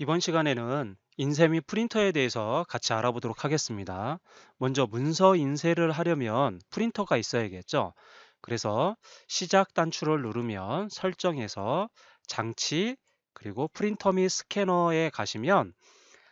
이번 시간에는 인쇄 및 프린터에 대해서 같이 알아보도록 하겠습니다. 먼저 문서 인쇄를 하려면 프린터가 있어야겠죠. 그래서 시작 단추를 누르면 설정에서 장치 그리고 프린터 및 스캐너에 가시면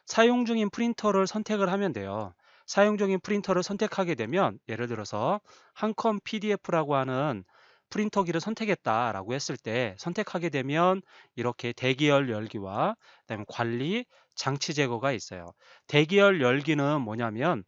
사용 중인 프린터를 선택을 하면 돼요. 사용 중인 프린터를 선택하게 되면 예를 들어서 한컴 PDF라고 하는 프린터기를 선택했다라고 했을 때 선택하게 되면 이렇게 대기열 열기와 그다음에 관리 장치 제거가 있어요. 대기열 열기는 뭐냐면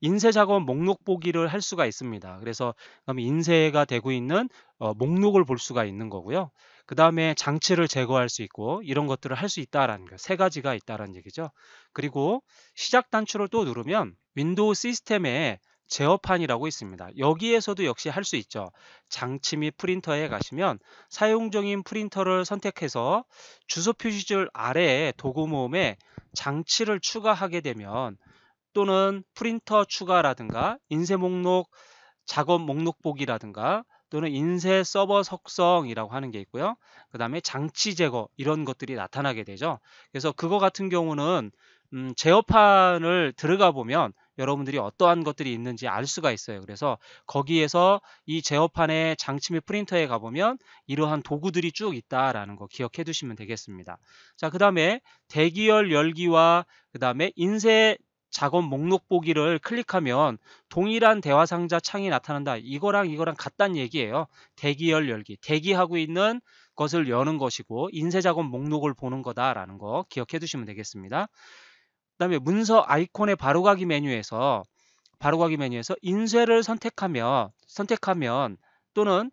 인쇄 작업 목록 보기를 할 수가 있습니다. 그래서 그럼 인쇄가 되고 있는 어, 목록을 볼 수가 있는 거고요. 그 다음에 장치를 제거할 수 있고 이런 것들을 할 수 있다라는 거. 세 가지가 있다라는 얘기죠. 그리고 시작 단추를 또 누르면 윈도우 시스템에 제어판이라고 있습니다. 여기에서도 역시 할 수 있죠. 장치 및 프린터에 가시면 사용 중인 프린터를 선택해서 주소 표시줄 아래에 도구 모음에 장치를 추가하게 되면 또는 프린터 추가라든가 인쇄 목록 작업 목록 보기라든가 또는 인쇄 서버 석성이라고 하는 게 있고요. 그 다음에 장치 제거 이런 것들이 나타나게 되죠. 그래서 그거 같은 경우는 음, 제어판을 들어가 보면 여러분들이 어떠한 것들이 있는지 알 수가 있어요. 그래서 거기에서 이 제어판의 장치 및 프린터에 가보면 이러한 도구들이 쭉 있다라는 거 기억해 두시면 되겠습니다. 자, 그 다음에 대기열 열기와 그 다음에 인쇄 작업 목록 보기를 클릭하면 동일한 대화 상자 창이 나타난다. 이거랑 이거랑 같단 얘기예요. 대기열 열기. 대기하고 있는 것을 여는 것이고 인쇄 작업 목록을 보는 거다라는 거 기억해 두시면 되겠습니다. 그다음에 문서 아이콘의 바로가기 메뉴에서 바로가기 메뉴에서 인쇄를 선택하며 선택하면 또는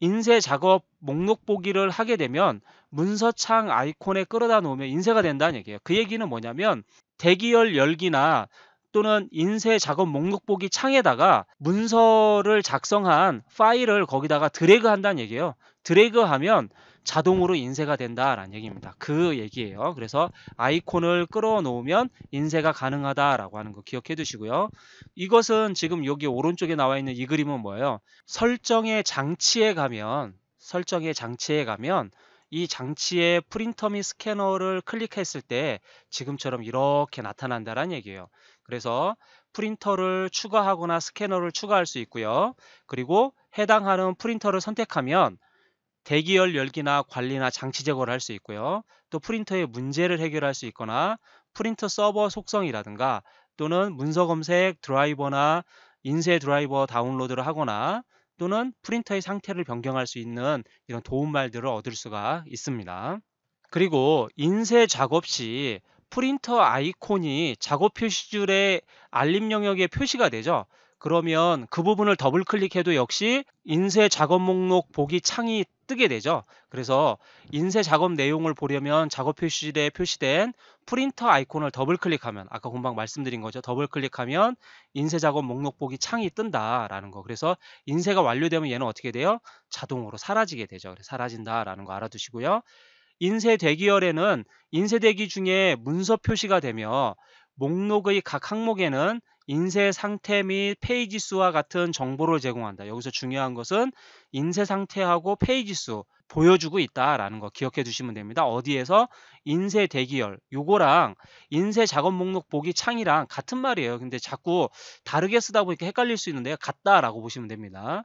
인쇄 작업 목록 보기를 하게 되면 문서창 아이콘에 끌어다 놓으면 인쇄가 된다는 얘기예요. 그 얘기는 뭐냐면 대기열 열기나 또는 인쇄 작업 목록 보기 창에다가 문서를 작성한 파일을 거기다가 드래그 한다는 얘기예요. 드래그 하면 자동으로 인쇄가 된다라는 얘기입니다. 그 얘기예요. 그래서 아이콘을 끌어놓으면 인쇄가 가능하다라고 하는 거 기억해 두시고요. 이것은 지금 여기 오른쪽에 나와 있는 이 그림은 뭐예요? 설정의 장치에 가면 설정의 장치에 가면 이 장치에 프린터 및 스캐너를 클릭했을 때 지금처럼 이렇게 나타난다는 라 얘기예요. 그래서 프린터를 추가하거나 스캐너를 추가할 수 있고요. 그리고 해당하는 프린터를 선택하면 대기열 열기나 관리나 장치 제거를 할 수 있고요. 또 프린터의 문제를 해결할 수 있거나 프린터 서버 속성이라든가 또는 문서 검색 드라이버나 인쇄 드라이버 다운로드를 하거나 또는 프린터의 상태를 변경할 수 있는 이런 도움말들을 얻을 수가 있습니다. 그리고 인쇄 작업 시 프린터 아이콘이 작업 표시줄에 알림 영역에 표시가 되죠. 그러면 그 부분을 더블 클릭해도 역시 인쇄 작업 목록 보기 창이 뜨게 되죠. 그래서 인쇄 작업 내용을 보려면 작업 표시대에 표시된 프린터 아이콘을 더블 클릭하면 아까 금방 말씀드린 거죠. 더블 클릭하면 인쇄 작업 목록 보기 창이 뜬다라는 거. 그래서 인쇄가 완료되면 얘는 어떻게 돼요? 자동으로 사라지게 되죠. 사라진다라는 거 알아두시고요. 인쇄 대기열에는 인쇄 대기 중에 문서 표시가 되며 목록의 각 항목에는 인쇄 상태 및 페이지 수와 같은 정보를 제공한다. 여기서 중요한 것은 인쇄 상태하고 페이지 수 보여주고 있다라는 거 기억해 두시면 됩니다. 어디에서 인쇄 대기열 요거랑 인쇄 작업 목록 보기 창이랑 같은 말이에요. 근데 자꾸 다르게 쓰다 보니까 헷갈릴 수 있는데 같다라고 보시면 됩니다.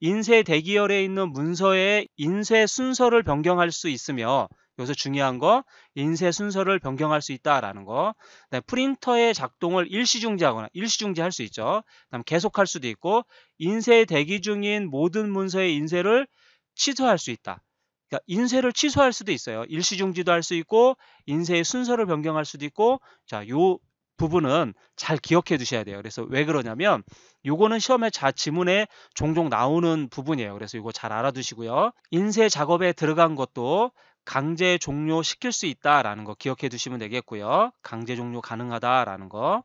인쇄 대기열에 있는 문서의 인쇄 순서를 변경할 수 있으며 여기서 중요한 거 인쇄 순서를 변경할 수 있다라는 거 네, 프린터의 작동을 일시중지하거나 일시중지할 수 있죠 그다음 계속할 수도 있고 인쇄 대기 중인 모든 문서의 인쇄를 취소할 수 있다 그러니까 인쇄를 취소할 수도 있어요 일시중지도 할 수 있고 인쇄의 순서를 변경할 수도 있고 자요 부분은 잘 기억해 두셔야 돼요. 그래서 왜 그러냐면 요거는 시험에 자 지문에 종종 나오는 부분이에요. 그래서 이거잘 알아두시고요. 인쇄 작업에 들어간 것도 강제 종료 시킬 수 있다라는 거 기억해 두시면 되겠고요. 강제 종료 가능하다라는 거.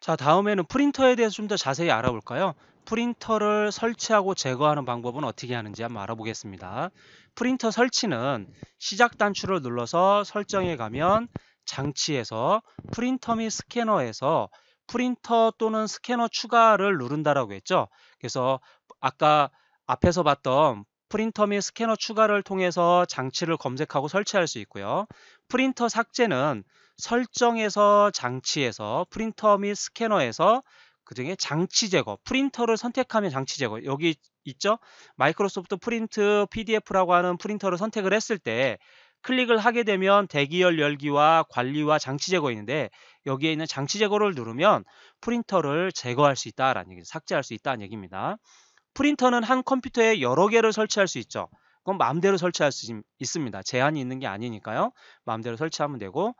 자 다음에는 프린터에 대해서 좀 더 자세히 알아볼까요? 프린터를 설치하고 제거하는 방법은 어떻게 하는지 한번 알아보겠습니다. 프린터 설치는 시작 단추를 눌러서 설정에 가면 장치에서 프린터 및 스캐너에서 프린터 또는 스캐너 추가를 누른다라고 했죠. 그래서 아까 앞에서 봤던 프린터 및 스캐너 추가를 통해서 장치를 검색하고 설치할 수 있고요. 프린터 삭제는 설정에서 장치에서 프린터 및 스캐너에서 그 중에 장치 제거, 프린터를 선택하면 장치 제거. 여기 있죠? 마이크로소프트 프린트 PDF라고 하는 프린터를 선택을 했을 때 클릭을 하게 되면 대기열 열기와 관리와 장치 제거 있는데 여기에 있는 장치 제거를 누르면 프린터를 제거할 수 있다라는 얘기, 삭제할 수 있다는 얘기입니다. 프린터는 한 컴퓨터에 여러 개를 설치할 수 있죠. 그건 마음대로 설치할 수 있습니다. 제한이 있는 게 아니니까요. 마음대로 설치하면 되고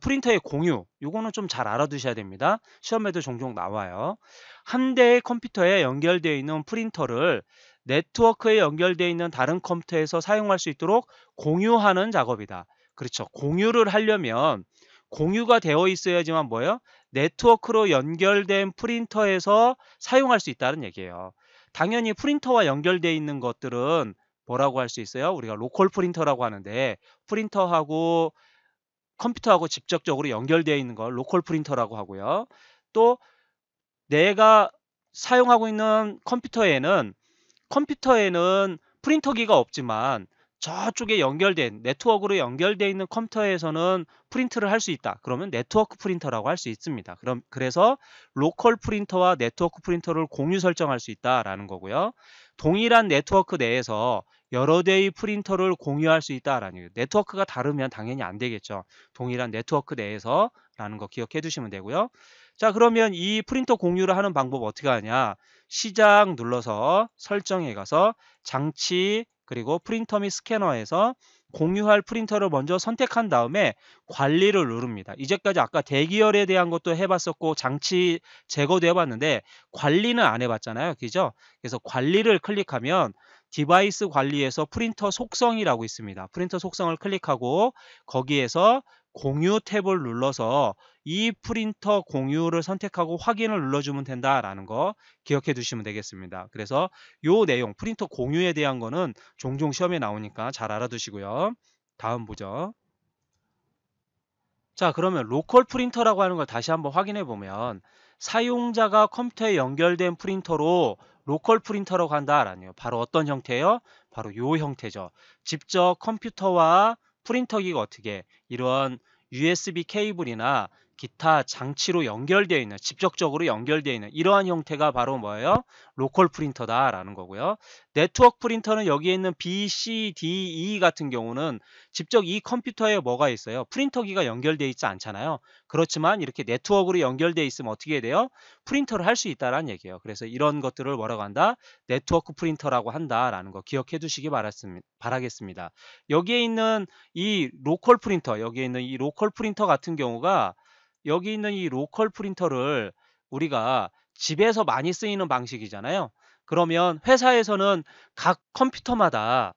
프린터의 공유, 이거는 좀 잘 알아두셔야 됩니다. 시험에도 종종 나와요. 한 대의 컴퓨터에 연결되어 있는 프린터를 네트워크에 연결되어 있는 다른 컴퓨터에서 사용할 수 있도록 공유하는 작업이다. 그렇죠. 공유를 하려면 공유가 되어 있어야지만 뭐예요? 네트워크로 연결된 프린터에서 사용할 수 있다는 얘기예요. 당연히 프린터와 연결되어 있는 것들은 뭐라고 할 수 있어요? 우리가 로컬 프린터라고 하는데 프린터하고 컴퓨터하고 직접적으로 연결되어 있는 걸 로컬 프린터라고 하고요. 또 내가 사용하고 있는 컴퓨터에는 컴퓨터에는 프린터기가 없지만 저쪽에 연결된 네트워크로 연결되어 있는 컴퓨터에서는 프린트를 할 수 있다. 그러면 네트워크 프린터라고 할 수 있습니다. 그럼 그래서 로컬 프린터와 네트워크 프린터를 공유 설정할 수 있다라는 거고요. 동일한 네트워크 내에서 여러 대의 프린터를 공유할 수 있다라는 거예요. 네트워크가 다르면 당연히 안 되겠죠. 동일한 네트워크 내에서라는 거 기억해 두시면 되고요. 자 그러면 이 프린터 공유를 하는 방법 어떻게 하냐 시작 눌러서 설정에 가서 장치 그리고 프린터 및 스캐너에서 공유할 프린터를 먼저 선택한 다음에 관리를 누릅니다. 이제까지 아까 대기열에 대한 것도 해봤었고 장치 제거도 해봤는데 관리는 안 해봤잖아요. 그죠? 그래서 관리를 클릭하면 디바이스 관리에서 프린터 속성이라고 있습니다. 프린터 속성을 클릭하고 거기에서 공유 탭을 눌러서 이 프린터 공유를 선택하고 확인을 눌러주면 된다라는 거 기억해 두시면 되겠습니다. 그래서 요 내용 프린터 공유에 대한 거는 종종 시험에 나오니까 잘 알아두시고요. 다음 보죠. 자 그러면 로컬 프린터라고 하는 걸 다시 한번 확인해 보면 사용자가 컴퓨터에 연결된 프린터로 로컬 프린터라고 한다라는 요 바로 어떤 형태예요? 바로 요 형태죠. 직접 컴퓨터와 프린터기가 어떻게 이런 USB 케이블이나 기타 장치로 연결되어 있는 직접적으로 연결되어 있는 이러한 형태가 바로 뭐예요? 로컬 프린터다라는 거고요. 네트워크 프린터는 여기에 있는 B, C, D, E 같은 경우는 직접 이 컴퓨터에 뭐가 있어요? 프린터기가 연결되어 있지 않잖아요. 그렇지만 이렇게 네트워크로 연결되어 있으면 어떻게 돼요? 프린터를 할 수 있다라는 얘기예요. 그래서 이런 것들을 뭐라고 한다? 네트워크 프린터라고 한다라는 거 기억해 두시기 바라겠습니다. 여기에 있는 이 로컬 프린터, 여기에 있는 이 로컬 프린터 같은 경우가 여기 있는 이 로컬 프린터를 우리가 집에서 많이 쓰이는 방식이잖아요. 그러면 회사에서는 각 컴퓨터마다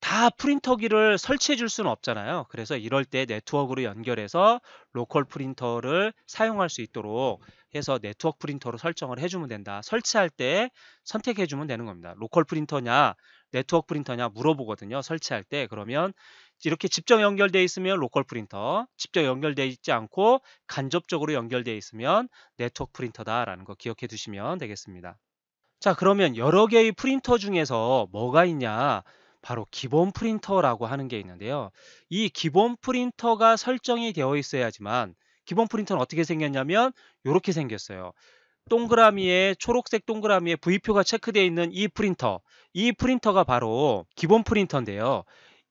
다 프린터기를 설치해 줄 수는 없잖아요. 그래서 이럴 때 네트워크로 연결해서 로컬 프린터를 사용할 수 있도록 해서 네트워크 프린터로 설정을 해주면 된다. 설치할 때 선택해 주면 되는 겁니다. 로컬 프린터냐 네트워크 프린터냐 물어보거든요. 설치할 때 그러면 이렇게 직접 연결되어 있으면 로컬 프린터, 직접 연결되어 있지 않고 간접적으로 연결되어 있으면 네트워크 프린터다라는 거 기억해 두시면 되겠습니다. 자, 그러면 여러 개의 프린터 중에서 뭐가 있냐? 바로 기본 프린터라고 하는 게 있는데요. 이 기본 프린터가 설정이 되어 있어야지만 기본 프린터는 어떻게 생겼냐면 이렇게 생겼어요. 동그라미에 초록색 동그라미에 V표가 체크되어 있는 이 프린터 이 프린터가 바로 기본 프린터인데요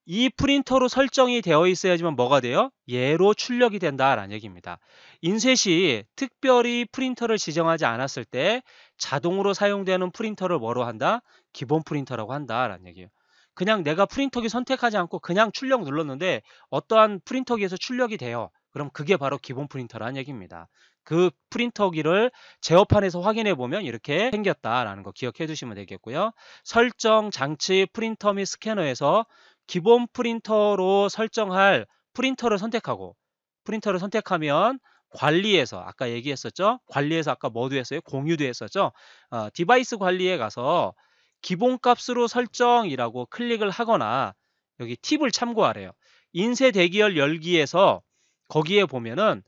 이 프린터로 설정이 되어 있어야지만 뭐가 돼요? 얘로 출력이 된다라는 얘기입니다. 인쇄시 특별히 프린터를 지정하지 않았을 때 자동으로 사용되는 프린터를 뭐로 한다? 기본 프린터라고 한다라는 얘기예요. 그냥 내가 프린터기 선택하지 않고 그냥 출력 눌렀는데 어떠한 프린터기에서 출력이 돼요. 그럼 그게 바로 기본 프린터라는 얘기입니다. 그 프린터기를 제어판에서 확인해 보면 이렇게 생겼다라는 거 기억해 두시면 되겠고요. 설정 장치 프린터 및 스캐너에서 기본 프린터로 설정할 프린터를 선택하고 프린터를 선택하면 관리에서 아까 얘기했었죠 관리에서 아까 뭐도 했어요 공유도 했었죠 어, 디바이스 관리에 가서 기본값으로 설정이라고 클릭을 하거나 여기 팁을 참고하래요 인쇄 대기열 열기에서 거기에 보면은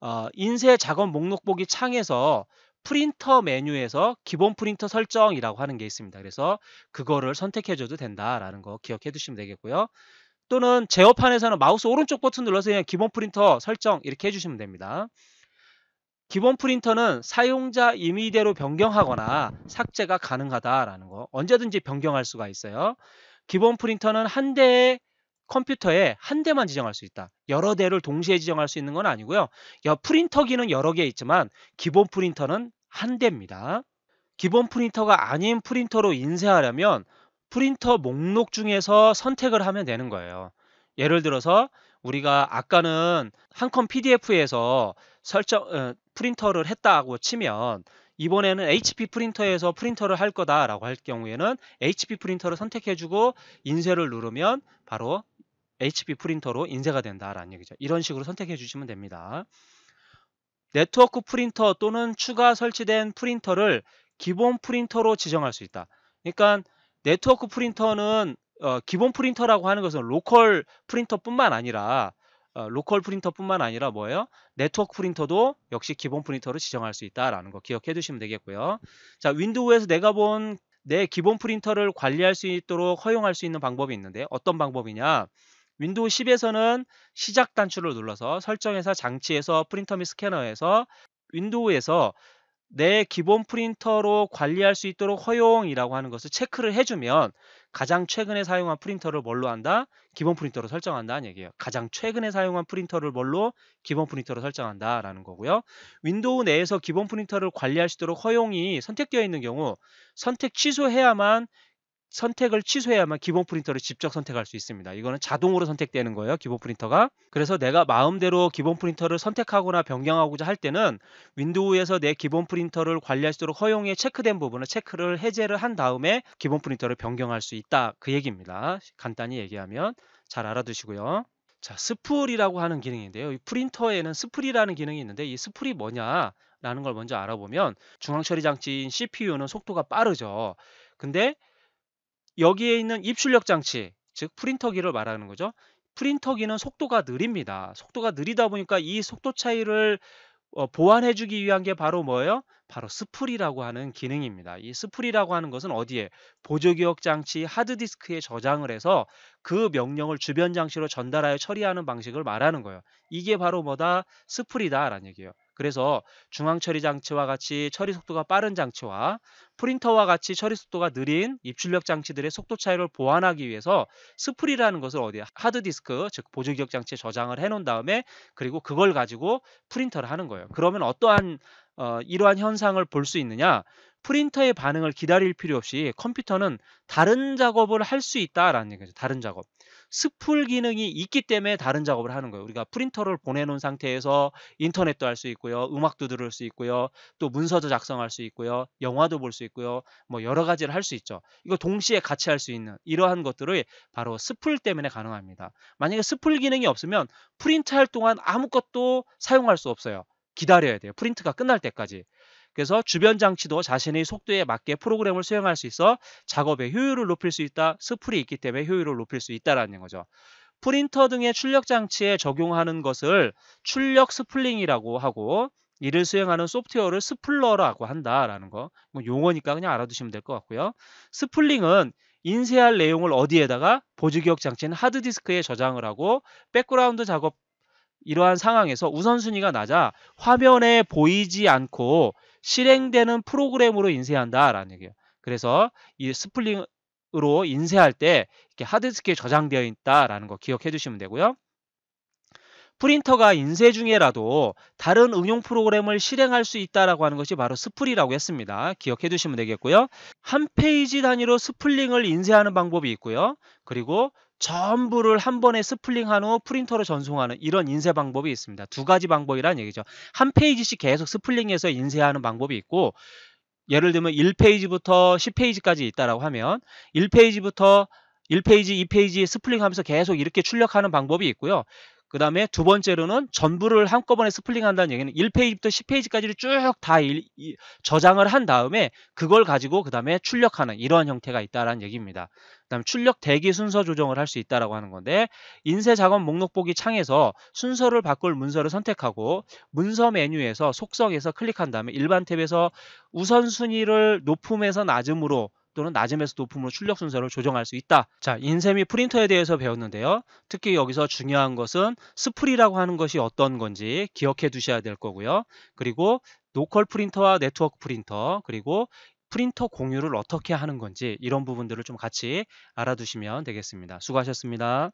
어, 인쇄 작업 목록 보기 창에서 프린터 메뉴에서 기본 프린터 설정이라고 하는 게 있습니다. 그래서 그거를 선택해줘도 된다라는 거 기억해 두시면 되겠고요. 또는 제어판에서는 마우스 오른쪽 버튼 눌러서 그냥 기본 프린터 설정 이렇게 해주시면 됩니다. 기본 프린터는 사용자 임의대로 변경하거나 삭제가 가능하다라는 거 언제든지 변경할 수가 있어요. 기본 프린터는 한 대의 컴퓨터에 한 대만 지정할 수 있다. 여러 대를 동시에 지정할 수 있는 건 아니고요. 프린터기는 여러 개 있지만 기본 프린터는 한 대입니다. 기본 프린터가 아닌 프린터로 인쇄하려면 프린터 목록 중에서 선택을 하면 되는 거예요. 예를 들어서 우리가 아까는 한컴 PDF에서 설정 어, 프린터를 했다고 치면 이번에는 HP 프린터에서 프린터를 할 거다라고 할 경우에는 HP 프린터를 선택해주고 인쇄를 누르면 바로 HP 프린터로 인쇄가 된다라는 얘기죠. 이런 식으로 선택해 주시면 됩니다. 네트워크 프린터 또는 추가 설치된 프린터를 기본 프린터로 지정할 수 있다. 그러니까 네트워크 프린터는 어, 기본 프린터라고 하는 것은 로컬 프린터뿐만 아니라 어, 로컬 프린터뿐만 아니라 뭐예요? 네트워크 프린터도 역시 기본 프린터로 지정할 수 있다라는 거 기억해 두시면 되겠고요. 자, 윈도우에서 내가 본 내 기본 프린터를 관리할 수 있도록 허용할 수 있는 방법이 있는데 어떤 방법이냐? 윈도우 10에서는 시작 단추를 눌러서 설정에서 장치에서 프린터 및 스캐너에서 윈도우에서 내 기본 프린터로 관리할 수 있도록 허용이라고 하는 것을 체크를 해주면 가장 최근에 사용한 프린터를 뭘로 한다? 기본 프린터로 설정한다는 얘기예요. 가장 최근에 사용한 프린터를 뭘로? 기본 프린터로 설정한다라는 거고요. 윈도우 내에서 기본 프린터를 관리할 수 있도록 허용이 선택되어 있는 경우 선택 취소해야만 선택을 취소해야만 기본 프린터를 직접 선택할 수 있습니다. 이거는 자동으로 선택되는 거예요. 기본 프린터가. 그래서 내가 마음대로 기본 프린터를 선택하거나 변경하고자 할 때는 윈도우에서 내 기본 프린터를 관리할 수 있도록 허용해 체크된 부분을 체크를 해제를 한 다음에 기본 프린터를 변경할 수 있다. 그 얘기입니다. 간단히 얘기하면 잘 알아두시고요. 자, 스풀이라고 하는 기능인데요. 이 프린터에는 스풀이라는 기능이 있는데 이 스풀이 뭐냐라는 걸 먼저 알아보면 중앙 처리 장치인 CPU는 속도가 빠르죠. 근데 여기에 있는 입출력 장치, 즉 프린터기를 말하는 거죠. 프린터기는 속도가 느립니다. 속도가 느리다 보니까 이 속도 차이를 어, 보완해주기 위한 게 바로 뭐예요? 바로 스프리라고 하는 기능입니다. 이 스프리라고 하는 것은 어디에 보조기억 장치 하드디스크에 저장을 해서 그 명령을 주변 장치로 전달하여 처리하는 방식을 말하는 거예요. 이게 바로 뭐다? 스프리다라는 얘기예요. 그래서 중앙 처리 장치와 같이 처리 속도가 빠른 장치와 프린터와 같이 처리 속도가 느린 입출력 장치들의 속도 차이를 보완하기 위해서 스프리라는 것을 어디 하드디스크 즉 보조 기억 장치에 저장을 해 놓은 다음에 그리고 그걸 가지고 프린터를 하는 거예요. 그러면 어떠한 어, 이러한 현상을 볼 수 있느냐? 프린터의 반응을 기다릴 필요 없이 컴퓨터는 다른 작업을 할 수 있다라는 얘기죠. 다른 작업. 스풀 기능이 있기 때문에 다른 작업을 하는 거예요. 우리가 프린터를 보내놓은 상태에서 인터넷도 할 수 있고요. 음악도 들을 수 있고요. 또 문서도 작성할 수 있고요. 영화도 볼 수 있고요. 뭐 여러 가지를 할 수 있죠. 이거 동시에 같이 할 수 있는 이러한 것들을 바로 스풀 때문에 가능합니다. 만약에 스풀 기능이 없으면 프린트 할 동안 아무것도 사용할 수 없어요. 기다려야 돼요. 프린트가 끝날 때까지. 그래서 주변 장치도 자신의 속도에 맞게 프로그램을 수행할 수 있어 작업의 효율을 높일 수 있다. 스풀이 있기 때문에 효율을 높일 수 있다라는 거죠. 프린터 등의 출력 장치에 적용하는 것을 출력 스플링이라고 하고 이를 수행하는 소프트웨어를 스플러라고 한다라는 거. 뭐 용어니까 그냥 알아두시면 될 것 같고요. 스플링은 인쇄할 내용을 어디에다가 보조 기억 장치인 하드디스크에 저장을 하고 백그라운드 작업 이러한 상황에서 우선순위가 낮아 화면에 보이지 않고 실행되는 프로그램으로 인쇄한다라는 얘기예요. 그래서 이 스플링으로 인쇄할 때 이렇게 하드스크에 저장되어 있다라는 거 기억해 주시면 되고요. 프린터가 인쇄 중에라도 다른 응용 프로그램을 실행할 수 있다라고 하는 것이 바로 스플이라고 했습니다. 기억해 두시면 되겠고요. 한 페이지 단위로 스플링을 인쇄하는 방법이 있고요. 그리고 전부를 한 번에 스플링한 후 프린터로 전송하는 이런 인쇄 방법이 있습니다. 두 가지 방법이란 얘기죠. 한 페이지씩 계속 스플링해서 인쇄하는 방법이 있고 예를 들면 1페이지부터 10페이지까지 있다라고 하면 1페이지부터 1페이지, 2페이지 스플링하면서 계속 이렇게 출력하는 방법이 있고요. 그 다음에 두 번째로는 전부를 한꺼번에 스플링한다는 얘기는 1페이지부터 10페이지까지를 쭉 다 저장을 한 다음에 그걸 가지고 그 다음에 출력하는 이러한 형태가 있다라는 얘기입니다. 그 다음 출력 대기 순서 조정을 할 수 있다라고 하는 건데 인쇄 작업 목록 보기 창에서 순서를 바꿀 문서를 선택하고 문서 메뉴에서 속성에서 클릭한 다음에 일반 탭에서 우선순위를 높음에서 낮음으로 또는 낮음에서 높음으로 출력 순서를 조정할 수 있다. 자, 인쇄이 프린터에 대해서 배웠는데요. 특히 여기서 중요한 것은 스프리라고 하는 것이 어떤 건지 기억해 두셔야 될 거고요. 그리고 노컬 프린터와 네트워크 프린터 그리고 프린터 공유를 어떻게 하는 건지 이런 부분들을 좀 같이 알아두시면 되겠습니다. 수고하셨습니다.